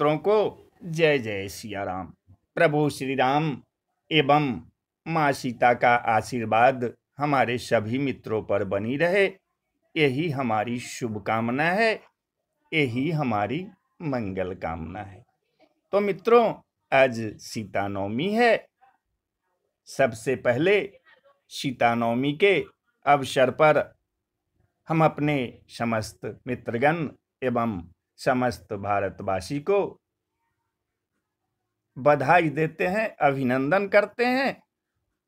मित्रों को जय जय सिया राम प्रभु श्री राम एवं माँ सीता का आशीर्वाद हमारे सभी मित्रों पर बनी रहे यही हमारी शुभकामना है यही हमारी मंगल कामना है तो मित्रों आज सीता नवमी है सबसे पहले सीता नवमी के अवसर पर हम अपने समस्त मित्रगण एवं समस्त भारतवासी को बधाई देते हैं अभिनंदन करते हैं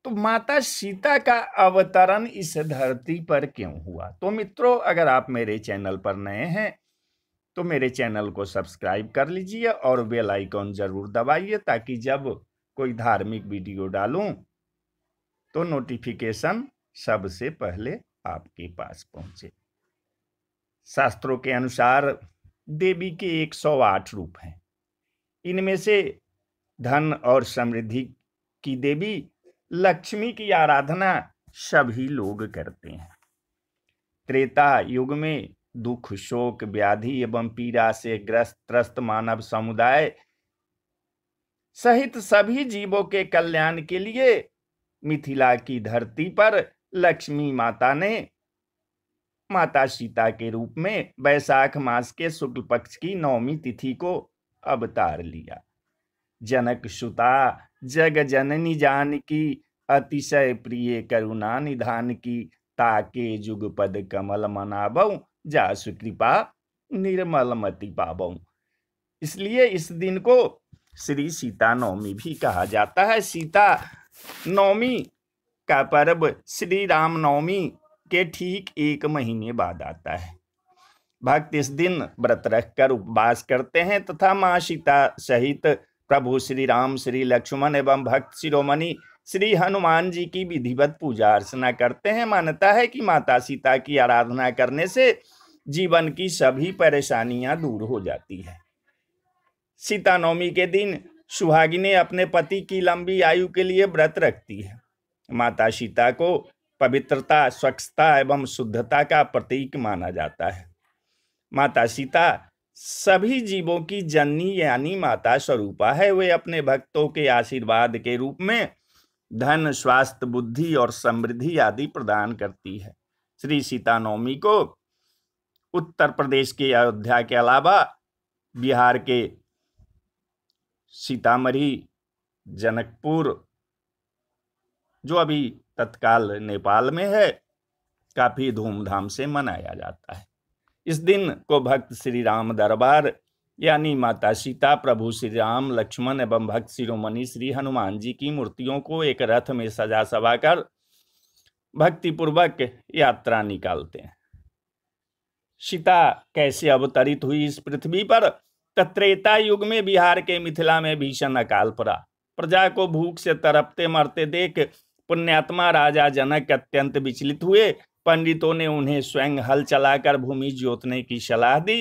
तो माता सीता का अवतरण इस धरती पर क्यों हुआ तो मित्रों अगर आप मेरे चैनल पर नए हैं तो मेरे चैनल को सब्सक्राइब कर लीजिए और बेल आइकॉन जरूर दबाइए ताकि जब कोई धार्मिक वीडियो डालूं तो नोटिफिकेशन सबसे पहले आपके पास पहुंचे शास्त्रों के अनुसार देवी के 108 रूप हैं इनमें से धन और समृद्धि की देवी लक्ष्मी की आराधना सभी लोग करते हैं त्रेता युग में दुख शोक व्याधि एवं पीड़ा से ग्रस्त त्रस्त मानव समुदाय सहित सभी जीवों के कल्याण के लिए मिथिला की धरती पर लक्ष्मी माता ने माता सीता के रूप में वैशाख मास के शुक्ल पक्ष की नौमी तिथि को अवतार लिया जनक सुता जग जननी जान की अतिशय प्रिय करुणा निधान की ताके पद कमल मनाब जा सुकृपा निर्मल मति पाबौ इसलिए इस दिन को श्री सीता नवमी भी कहा जाता है सीता नवमी का पर्व श्री राम नवमी के ठीक एक महीने बाद आता है भक्त इस दिन व्रत रखकर उपवास करते हैं तथा माँ सीता सहित प्रभु श्री राम श्री लक्ष्मण एवं भक्त शिरोमणि श्री हनुमान जी की विधिवत पूजा अर्चना करते हैं मान्यता है कि माता सीता की आराधना करने से जीवन की सभी परेशानियां दूर हो जाती है सीता नवमी के दिन सुहागिनी अपने पति की लंबी आयु के लिए व्रत रखती है माता सीता को पवित्रता स्वच्छता एवं शुद्धता का प्रतीक माना जाता है माता सीता सभी जीवों की जननी यानी माता स्वरूपा है वे अपने भक्तों के आशीर्वाद के रूप में धन स्वास्थ्य बुद्धि और समृद्धि आदि प्रदान करती है श्री सीता नवमी को उत्तर प्रदेश के अयोध्या के अलावा बिहार के सीतामढ़ी जनकपुर जो अभी तत्काल नेपाल में है काफ़ी धूमधाम से मनाया जाता है इस दिन को भक्त श्री राम दरबार यानी माता सीता प्रभु श्री राम लक्ष्मण एवं भक्त शिरोमणि श्री हनुमान जी की मूर्तियों को एक रथ में सजा सवा कर भक्तिपूर्वक यात्रा निकालते हैं सीता कैसे अवतरित हुई इस पृथ्वी पर तत्रेता युग में बिहार के मिथिला में भीषण अकाल पड़ा प्रजा को भूख से तरपते मरते देख पुण्यात्मा राजा जनक अत्यंत विचलित हुए पंडितों ने उन्हें स्वयं हल चलाकर भूमि जोतने की सलाह दी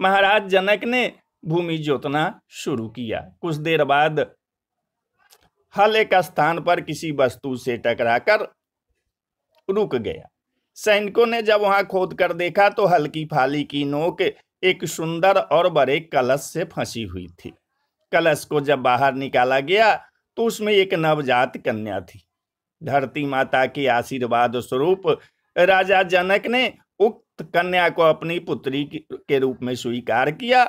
महाराज जनक ने भूमि जोतना शुरू किया कुछ देर बाद हल एक स्थान पर किसी वस्तु से टकराकर रुक गया सैनिकों ने जब वहां खोद कर देखा तो हल्की फाली की नोक एक सुंदर और बड़े कलश से फंसी हुई थी कलश को जब बाहर निकाला गया तो उसमें एक नवजात कन्या थी धरती माता के आशीर्वाद स्वरूप राजा जनक ने उक्त कन्या को अपनी पुत्री के रूप में स्वीकार किया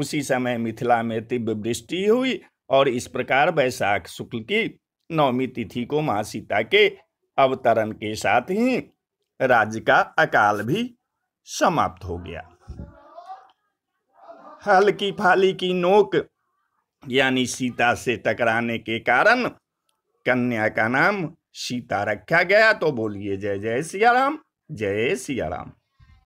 उसी समय मिथिला में दिव्य वृष्टि हुई और इस प्रकार वैशाख शुक्ल की नवमी तिथि को माँ सीता के अवतरण के साथ ही राज्य का अकाल भी समाप्त हो गया हल्की फाली की नोक यानी सीता से टकराने के कारण कन्या का नाम सीता रखा गया तो बोलिए जय जय सियाराम जय सियाराम